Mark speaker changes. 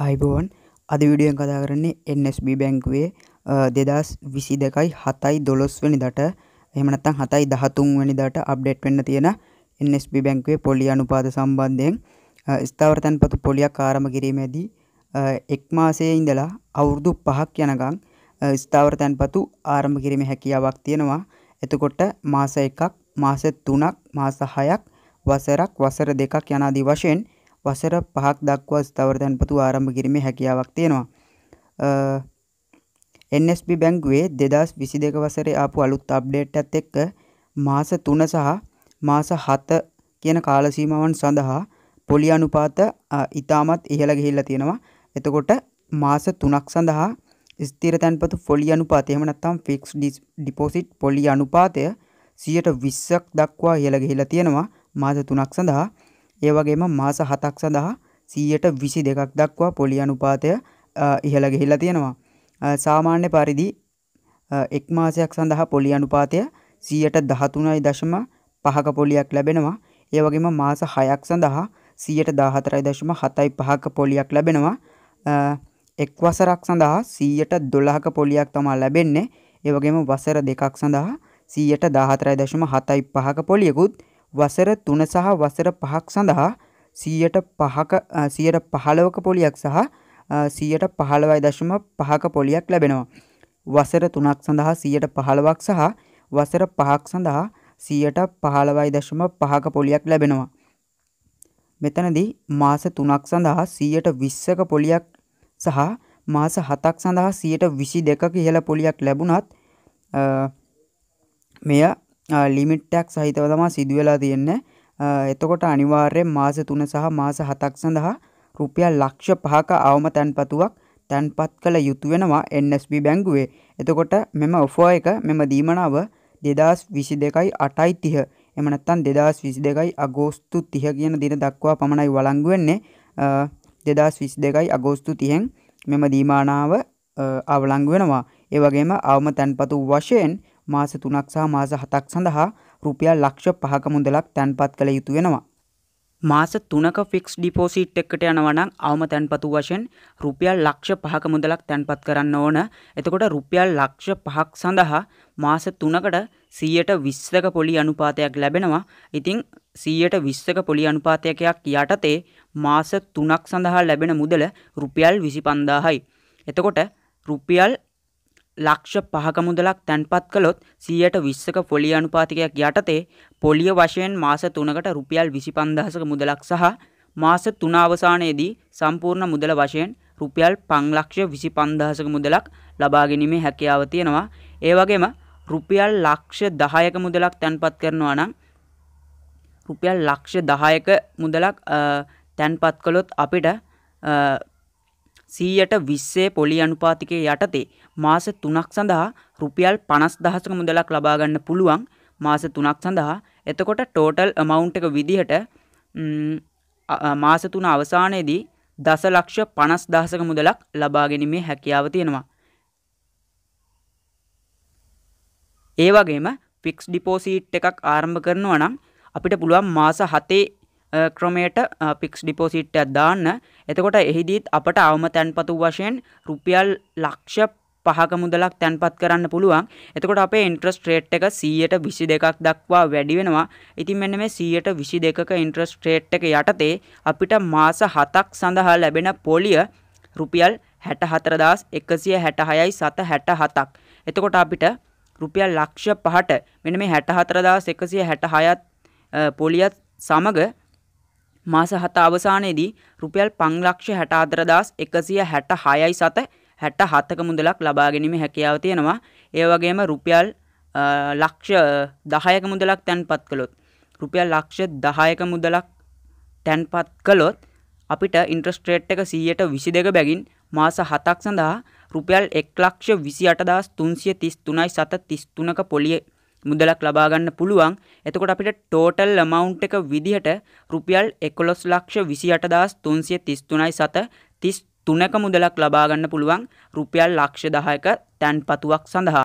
Speaker 1: අයිබෝන් අද විඩියෙන් කතා කරන්නේ NSB බැංකුවේ දෙදස් විසි දෙකයි හතයි දොළොස්වනි දට එමනත්තං හතයි දහතුන්වැනි දට අප්ඩේට් වෙන්න තියෙන NSB බැංකුවේ පොලි අනුපාද සම්බන්ධයෙන් ස්ථාවර්තන් පතු පොලියක් කාරම කිරීමේදී එක් මාසය ඉඳලා අවුරුදු පහක් යනකං ස්ථාවර්තැන් පතු ආරම කිරීම හැකියාවක් තියෙනවා එතකොට මාස එකක් මාස තුනක් මාස හයක් වසරක් වසර දෙකක් යනාදී වශයෙන් වසර පහක් දක්වා ස්ථවර තැන්පතු ආරම්භ කිරීමේ හැකියාවක් තියෙනවා NSB බැංගුවේ දෙදස් විසි දෙක වසරේ ආපු අලුත් අප්ඩේට් ඇත් එක්ක මාස තුන සහ මාස හත කියන කාලසීමාවන් සඳහා පොලි අනුපාත ඉතාමත් ඉහළ ගිහිල්ල තියෙනවා එතකොට මාස තුනක් සඳහා ස්තීර තැන්පතු ෆොලි අනුපාතය එහමනත්තම් ෆික්ස් ඩිපෝසිට් පොලි අනුපාතය සියට විස්සක් දක්වා ඉහළ ගිහිලා තියෙනවා මාස තුනක් සඳහා ඒවගේම මාස හතක් සඳහා සීයට විසි දෙකක් දක්වා පොලි අනුපාතය ඉහළ ගෙහිල්ලා තියෙනවා සාමාන්‍ය පරිදි එක් මාසයක් සඳහා පොලි අනුපාතය සීයට දහතුනයි දශම පහක පොලියක් ලැබෙනවා ඒවගේම මාස හයක් සඳහා සීයට දාහතරයි දශම හතයි පහක පොලියක් ලැබෙනවා එක් වසරක් සඳහා සීයට දොල්ලහක පොලියක් තමා ලැබෙන්නේ ඒවගේම වසර දෙකක් සඳහා සීයට දාහතරයි දශම හතයි පහක පොලියකුත් වසර තුන සහ වසර පහක් සඳහා සීයට පහක සියයට පහළවක පොලියක් සහ සීයට පහළවයි දශම පහක පොලියක් ලැබෙනවා. වසර තුනක් සඳහා සීයට පහළවක් සහ වසර පහක් සඳහා සීයට පහළවයි දශම පහක පොලියක් ලැබෙනවා. මෙතනදී මාස තුනක් සඳහා සීයට විස්සක පොලියක් සහ මාස හතක් සඳහා සීයට විසි දෙක කියල පොලියක් ලැබුණත් මෙය ලිමිට්ටක් සහිතව තමා සිදුවෙලා තියෙන්න එතකොට අනිවාර්යෙන් මාස තුන සහ මාස හතක් සඳහා රුපියල් ලක්ෂ පහක අවම තැන්පතුවක් තැන්පත් කළ යුතු වෙනවා NSB බැංගුවේ එතකොට මෙම ඔෆෝ එක මෙම දීමනාව දෙදස් විසි දෙකයි අටයි තිහ එමනත්තන් දෙදස් විසි දෙකයි අගෝස්තු තිහ කියන දින දක්වා පමණයි වලංගුවෙන්නේ දෙදස් විස් දෙකයි අගෝස්තු තියෙන් මෙම දීමානාව අවලංග වෙනවා ඒවගේම අවම තැන්පතු වශයෙන් මාස තුනක් සහ මාස හතක් සඳහා රුපියල් ලක්ෂ පහක මුදලක් තැන්පත් කළ යුතු වෙනවා. මාස තුනක ෆික්ස් ඩිපෝසිට් එකට යනවනම් අවම තැන්පතු වශයෙන් රුපියල් ලක්ෂ පහක මුදලක් තැන්පත් කරන්න ඕන. එතකොට රුපියල් ලක්ෂ පහක් සඳහා මාස තුනකට සීයට විස්සක පොලි අනුපාතයක් ලැබෙනවා. ඉතිං සීයට විස්සක පොලි අනුපාතයකයක් යටතේ මාස තුනක් සඳහා ලැබෙන මුදල රුපියල් විසි පන්දාහයි. එතකොට රුපියල් ලක්ෂ පහක මුදලක් තැන්පත් කළොත් සීයට විස්සක පොලිය අනුපාතිකයක් යටතේ පොලිය වශයෙන් මාස තුනකට රුපියල් විසි පන්දහසක මුදලක් සහ මාස තුනාවසානයේදී සම්පූර්ණ මුදල වශයෙන් රුපියල් පංලක්ෂ විසි පන්දහසක මුදලක් ලබාගැනීමේ හැකියාව තියෙනවා. ඒ වගේම රුපියල් ලක්ෂ දහයක මුදලක් තැන්පත් කරනවා නම් රුපියල් ලක්ෂ දහයක මුදලක් තැන්පත් කළොත් අපිට සීයට විස්සේ පොලි අනුපාතිකය යටතේ මාස තුනක් සඳහා රුපියල් පනස් දහසක මුදලක් ලබාගන්න පුළුවන් මාස තුනක් සඳහා එතකොට ටෝටල් අමවුන්් එක විදිහට මාස තුන අවසානයේදී දස ලක්ෂ පනස් දහසක මුදලක් ලබාගැනීමේ හැකියාව තියෙනවා. ඒ වගේම ෆික්ස් ඩිපෝසීට් එකක් ආරම්භ කරනවා නම් අපිට පුළුවන් මාස හතේ ක්‍රමයට පික්ස් ඩිපෝසිට් දාන්න එතකොට එහිදීත් අපට අවම තැන්පතු වශයෙන් රුපියල් ලක්ෂ පහක මුදලක් තැන්පත් කරන්න පුළුවන් එතකොට අපේ ඉන්ට්‍රස්ට රේට් එක සීයට විසි දෙකක් දක්වා වැඩි වෙනවා ඉතින් මෙන්න මේ සීයට විසි දෙකක ඉන්ට්‍රස්ට රේට් එක යටතේ අපිට මාස හතක් සඳහා ලැබෙන පොලිය රුපියල් හැට හතරදස් එකසිය හැටහයයි සත හැට හතක් එතකොට අපිට රුපියල් ලක්ෂ පහට මෙන මේ හැට හතරදා එකසිය හැටහයත් පොලියත් සමඟ මාස හත අවසානයේදී රුපියල් පංලක්ෂ හැට අදරදස් එකසිය හැට හයයි සත හැට හත්තක මුදලක් ලබාගැනීම හැකියාව තියෙනවා ඒවගේම රුපියල් ලක්ෂ දහයක මුදලක් තැන්පත් කළොත් රුපියල් ලක්ෂ දහයක මුදලක් තැන්පත් කළොත් අපිට ඉන්ට්‍රස්ට්‍රේට් එක සීයට විසි දෙක බැගින් මාස හතක් සඳහා රුපියල් එක් ලක්ෂ විසි අටදස් තුන්සිය තිස් තුනයි සත තිස්තුනක පොලිය මුදලක් ලබා ගන්න පුළුවන්. එතකොට අපිට ටෝටල් amount එක විදිහට රුපියල් 11,28,333.7 33ක මුදලක් ලබා ගන්න පුළුවන් රුපියල් ලක්ෂ 10ක තැන්පතුවක් සඳහා